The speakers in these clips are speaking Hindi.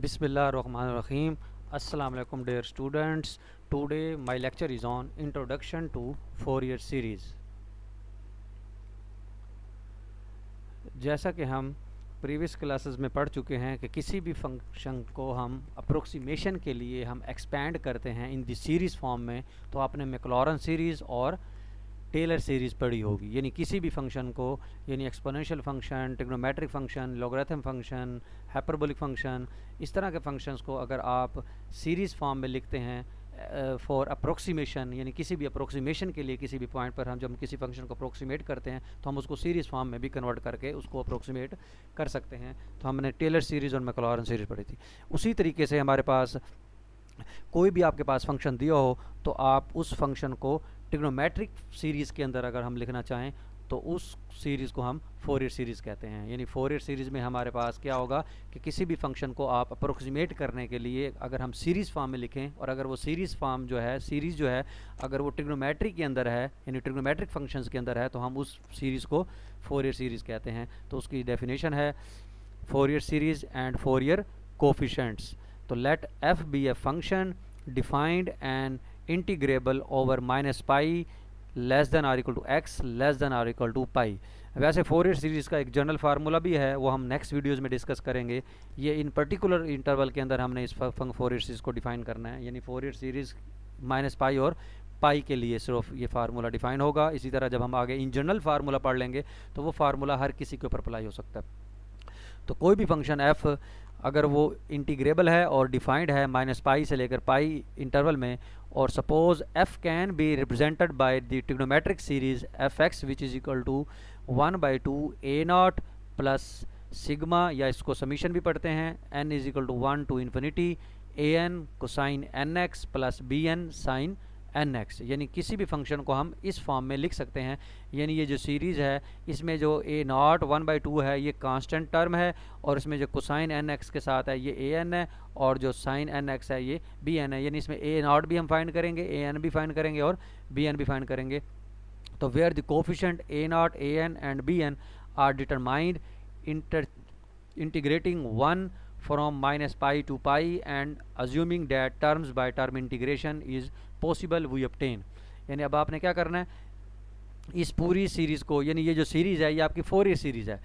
बिसमीम अल्लाम dear students today my lecture is on introduction to Fourier series जैसा कि हम प्रीवियस क्लासेस में पढ़ चुके हैं कि किसी भी फंक्शन को हम अप्रोक्सीमेशन के लिए हम एक्सपेंड करते हैं इन दिस सीरीज़ फॉर्म में तो आपने मेकलॉरन सीरीज़ और टेलर सीरीज़ पढ़ी होगी यानी किसी भी फंक्शन को यानी exponential function trigonometric function logarithm function hyperbolic function इस तरह के फंक्शंस को अगर आप सीरीज़ फॉर्म में लिखते हैं फॉर अप्रोक्सीमेशन यानी किसी भी अप्रोक्सीमेशन के लिए किसी भी पॉइंट पर हम जब हम किसी फंक्शन को अप्रोक्सीमेट करते हैं तो हम उसको सीरीज़ फॉर्म में भी कन्वर्ट करके उसको अप्रोक्सीमेट कर सकते हैं तो हमने टेलर सीरीज़ और मैकलॉरन सीरीज़ पढ़ी थी उसी तरीके से हमारे पास कोई भी आपके पास फंक्शन दिया हो तो आप उस फंक्शन को ट्रिग्नोमेट्रिक सीरीज़ के अंदर अगर हम लिखना चाहें तो उस सीरीज़ को हम फोर ईयर सीरीज़ कहते हैं यानी फोर ईयर सीरीज़ में हमारे पास क्या होगा कि किसी भी फंक्शन को आप अप्रोक्सीमेट करने के लिए अगर हम सीरीज़ फार्म में लिखें और अगर वो सीरीज़ फार्म जो है सीरीज़ जो है अगर वो ट्रिग्नोमेट्रिक के अंदर है यानी ट्रिग्नोमेट्रिक फंक्शंस के अंदर है तो हम उस सीरीज़ को फोर ईयर सीरीज़ कहते हैं तो उसकी डेफिनेशन है Fourier series and Fourier coefficients तो let f be a function defined and integrable over minus pi less than or equal to x less than or equal to pi वैसे फोर ईयर सीरीज़ का एक जनरल फार्मूला भी है वो हम नेक्स्ट वीडियोज़ में डिस्कस करेंगे ये इन पर्टिकुलर इंटरवल के अंदर हमने इस फंग फोर ईयर सीरीज़ को डिफाइन करना है यानी Fourier series minus pi और पाई के लिए सिर्फ ये फार्मूला डिफाइन होगा इसी तरह जब हम आगे इन जनरल फार्मूला पढ़ लेंगे तो वो फार्मूला हर किसी के ऊपर अप्लाई हो सकता है तो कोई भी फंक्शन एफ़ अगर वो इंटीग्रेबल है और डिफाइंड है माइनस पाई से लेकर पाई इंटरवल में और suppose f can be represented by the trigonometric series f x which is equal to one by two a naught plus sigma या इसको समीशन भी पढ़ते हैं n is equal to one to infinity a n cosine n x plus b n sine n x यानी किसी भी फंक्शन को हम इस फॉर्म में लिख सकते हैं यानी ये जो सीरीज़ है इसमें जो a naught one by two है ये कांस्टेंट टर्म है और इसमें जो कोसाइन एन एक्स के साथ है ये ए एन है और जो साइन एन एक्स है ये बी एन है यानी इसमें ए नॉट भी हम फाइंड करेंगे ए एन भी फाइंड करेंगे और बी एन भी फाइंड करेंगे तो where the coefficient a naught a n and b n are determined inter integrating one from minus pi to pi and assuming that terms by term integration is possible we obtain यानी अब आपने क्या करना है इस पूरी सीरीज़ को यानी ये जो सीरीज़ है ये आपकी फोर ईयर सीरीज़ है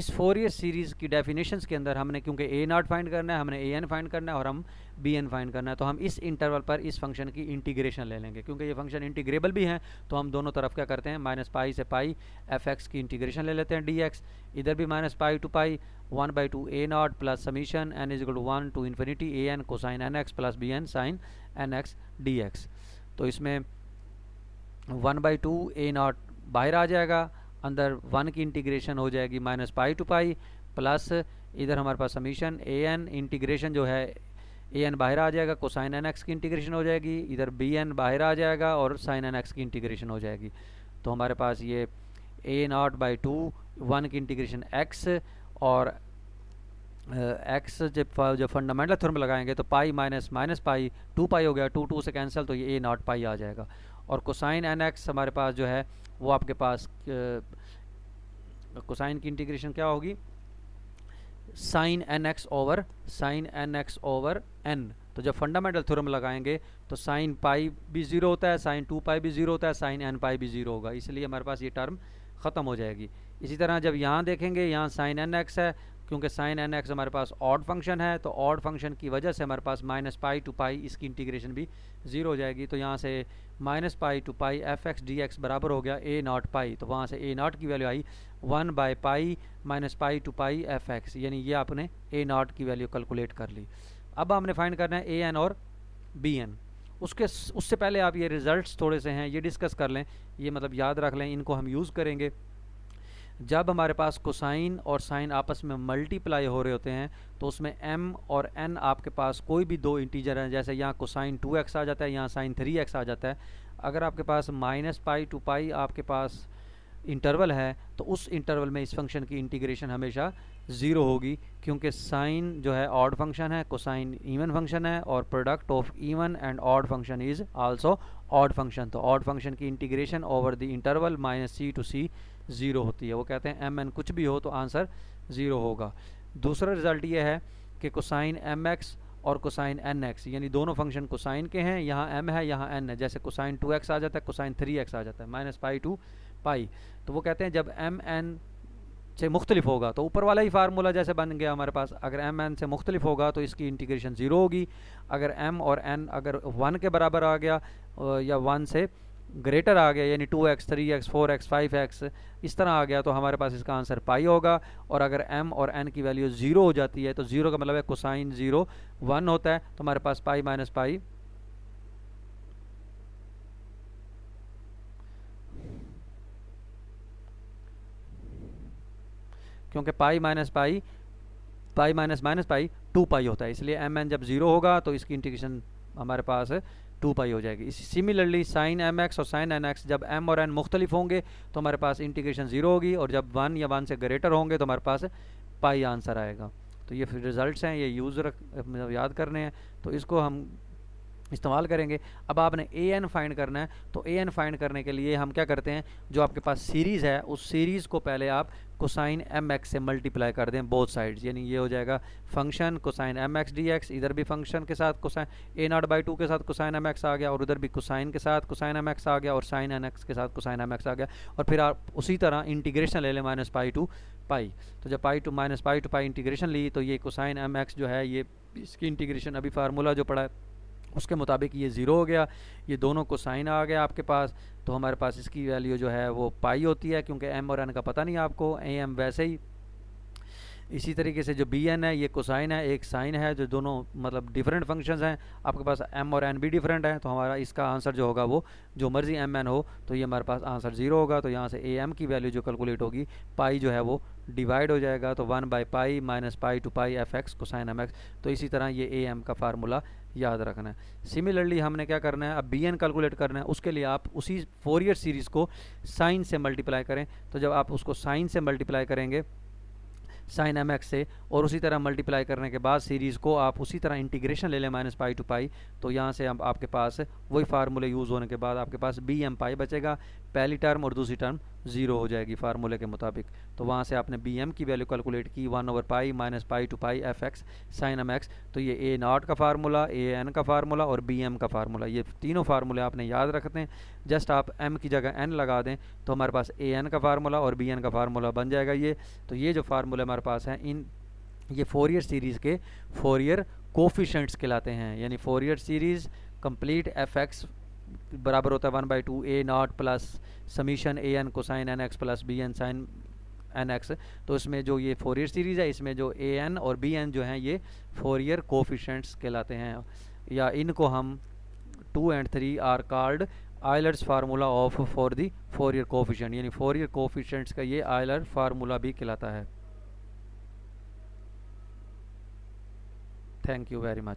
इस फोर ईयर सीरीज़ की डेफिनेशन के अंदर हमने क्योंकि ए नॉट फाइंड करना है हमने ए एन फाइंड करना है और हम बी एन फाइंड करना है तो हम इस इंटरवल पर इस फंक्शन की इंटीग्रेशन ले लेंगे क्योंकि ये फंक्शन इंटीग्रेबल भी हैं तो हम दोनों तरफ क्या करते हैं माइनस पाई से पाई एफ एक्स की इंटीग्रेशन ले लेते हैं डी एक्स इधर भी minus pi to pi one by two a naught plus summation n is equal to one to infinity a n cosine n x plus b n sine n x d x तो इसमें one by two a naught बाहर आ जाएगा अंदर वन की इंटीग्रेशन हो जाएगी minus pi to pi plus इधर हमारे पास समीशन ए एन इंटीग्रेशन जो है ए एन बाहर आ जाएगा कोसाइन एन एक्स की इंटीग्रेशन हो जाएगी इधर बी एन बाहर आ जाएगा और साइन एन एक्स की इंटीग्रेशन हो जाएगी तो हमारे पास ये a naught by two one की इंटीग्रेशन एक्स और एक्स जब जब फंडामेंटल थर्म लगाएंगे तो pi minus minus pi to pi हो गया टू टू से कैंसिल तो ये ए नॉट पाई आ जाएगा और कोसाइन एन एक्स हमारे पास जो है वो आपके पास कोसाइन की इंटीग्रेशन क्या होगी sine n x over sine n x over n तो जब फंडामेंटल थ्योरम लगाएंगे तो साइन पाई भी ज़ीरो होता है साइन टू पाई भी ज़ीरो होता है साइन एन पाई भी ज़ीरो होगा इसलिए हमारे पास ये टर्म ख़त्म हो जाएगी इसी तरह जब यहाँ देखेंगे यहाँ साइन एन एक्स है क्योंकि साइन एन एक्स हमारे पास ऑड फंक्शन है तो ऑड फंक्शन की वजह से हमारे पास माइनस पाई टू पाई इसकी इंटीग्रेशन भी ज़ीरो हो जाएगी तो यहाँ से minus pi to pi f x d x बराबर हो गया ए नॉट पाई तो वहाँ से ए नॉट की वैल्यू आई one by pi minus pi to pi f x यानी ये आपने ए नॉट की वैल्यू कैलकुलेट कर ली अब हमने फाइंड करना है ए एन और बी एन उसके उससे पहले आप ये रिज़ल्ट थोड़े से हैं ये डिस्कस कर लें ये मतलब याद रख लें इनको हम यूज़ करेंगे जब हमारे पास कोसाइन और साइन आपस में मल्टीप्लाई हो रहे होते हैं तो उसमें m और n आपके पास कोई भी दो इंटीजर हैं जैसे यहाँ कोसाइन 2x आ जाता है यहाँ साइन 3x आ जाता है अगर आपके पास माइनस पाई टू पाई आपके पास इंटरवल है तो उस इंटरवल में इस फंक्शन की इंटीग्रेशन हमेशा ज़ीरो होगी क्योंकि साइन जो है ऑड फंक्शन है कोसाइन ईवन फंक्शन है और product of even and odd function is also odd function तो ऑड फंक्शन की integration over the interval minus c to c zero होती है वो कहते हैं एम एन कुछ भी हो तो आंसर ज़ीरो होगा दूसरा रिज़ल्ट ये है कि कोसाइन एम एक्स और कोसाइन एन एक्स यानी दोनों फंक्शन कोसाइन के हैं यहाँ एम है यहाँ एन है जैसे कोसाइन टू एक्स आ जाता है कोसाइन थ्री एक्स आ जाता है माइनस पाई टू पाई तो वो कहते हैं जब एम एन से मुख्तलिफ होगा तो ऊपर वाला ही फार्मूला जैसे बन गया हमारे पास अगर एम एन से मुख्तलिफ होगा तो इसकी इंटीग्रेशन ज़ीरो होगी अगर एम और एन अगर वन के बराबर आ गया या वन से ग्रेटर आ गया यानी two x three x four x five x इस तरह आ गया तो हमारे पास इसका आंसर पाई होगा और अगर एम और एन की वैल्यू ज़ीरो हो जाती है तो ज़ीरो का मतलब है कोसाइन ज़ीरो वन होता है तो हमारे पास पाई माइनस पाई क्योंकि pi minus pi pi minus minus pi to pi होता है इसलिए एम एन जब ज़ीरो होगा तो इसकी इंटीग्रेशन हमारे पास टू पाई हो जाएगी इसी सिमिलरली साइन एम एक्स और साइन एन एक्स जब एम और एन मुख्तलिफ होंगे तो हमारे पास इंटीग्रेशन ज़ीरो होगी और जब वन या वन से ग्रेटर होंगे तो हमारे पास पाई आंसर आएगा तो ये रिज़ल्ट हैं ये यूज़ रख मतलब याद करने हैं तो इसको हम इस्तेमाल करेंगे अब आपने ए एन फाइंड करना है तो ए एन फाइंड करने के लिए हम क्या करते हैं जो आपके पास सीरीज़ है उस सीरीज़ को पहले आप कोसाइन एम एक्स से मल्टीप्लाई कर दें बोथ साइड्स यानी ये हो जाएगा function cosine m x d x इधर भी फंक्शन के साथ cosine a naught by two के साथ कोसाइन एम एक्स आ गया और उधर भी कोसाइन के साथ कोसाइन एम एक्स आ गया और साइन एन एक्स के साथ कोसाइन एम एक्स आ गया और फिर आप उसी तरह इंटीग्रेशन ले लें माइनस पाई टू पाई तो जब pi to minus pi to pi integration ली तो ये कोसाइन एम एक्स जो है ये इसकी इंटीग्रेशन अभी फार्मूला जो पड़ा है उसके मुताबिक ये ज़ीरो हो गया ये दोनों को साइन आ गया आपके पास तो हमारे पास इसकी वैल्यू जो है वो पाई होती है क्योंकि एम और एन का पता नहीं आपको ए एम वैसे ही इसी तरीके से जो बी एन है ये कोसाइन है एक साइन है जो दोनों मतलब डिफरेंट फंक्शंस हैं आपके पास एम और एन भी डिफरेंट हैं तो हमारा इसका आंसर जो होगा वो जो मर्जी एम एन हो तो ये हमारे पास आंसर जीरो होगा तो यहाँ से ए एम की वैल्यू जो कैलकुलेट होगी पाई जो है वो डिवाइड हो जाएगा तो one by pi minus pi to pi f x cosine m x तो इसी तरह ये ए एम का फार्मूला याद रखना है सिमिलरली हमने क्या करना है अब बी एन कैलकुलेट करना है उसके लिए आप उसी फोर ईयर सीरीज़ को साइन से मल्टीप्लाई करें तो जब आप उसको साइन से मल्टीप्लाई करेंगे साइन एम एक्स से और उसी तरह मल्टीप्लाई करने के बाद सीरीज़ को आप उसी तरह इंटीग्रेशन ले लें माइनस पाई टू पाई तो यहाँ से हम आपके पास वही फार्मूले यूज़ होने के बाद आपके पास बी एम पाई बचेगा पहली टर्म और दूसरी टर्म ज़ीरो हो जाएगी फार्मूले के मुताबिक तो वहाँ से आपने बी एम की वैल्यू कैलकुलेट की one over pi minus pi to pi f x sine m x तो ये ए नॉट का फार्मूला ए एन का फार्मूला और बी एम का फार्मूला ये तीनों फार्मूले आपने याद रखते हैं जस्ट आप एम की जगह एन लगा दें तो हमारे पास ए एन का फार्मूला और बी एन का फार्मूला बन जाएगा ये तो ये जो फार्मूला हमारे पास हैं इन ये फोर ईयर सीरीज़ के फोर ईयर कोफिशेंट्स कहलाते हैं यानी Fourier series complete f x बराबर होता है one by two a naught plus summation a n cosine n x plus b n sine n x तो इसमें जो ये फोर ईयर सीरीज़ है इसमें जो ए एन और बी एन जो हैं ये फोर ईयर कोफिशेंट्स कहलाते हैं या इनको हम two and three are called Euler's formula of for the Fourier coefficient यानी फोर ईयर कोफिशेंट्स का ये आयलर फार्मूला भी कहलाता है थैंक यू वेरी मच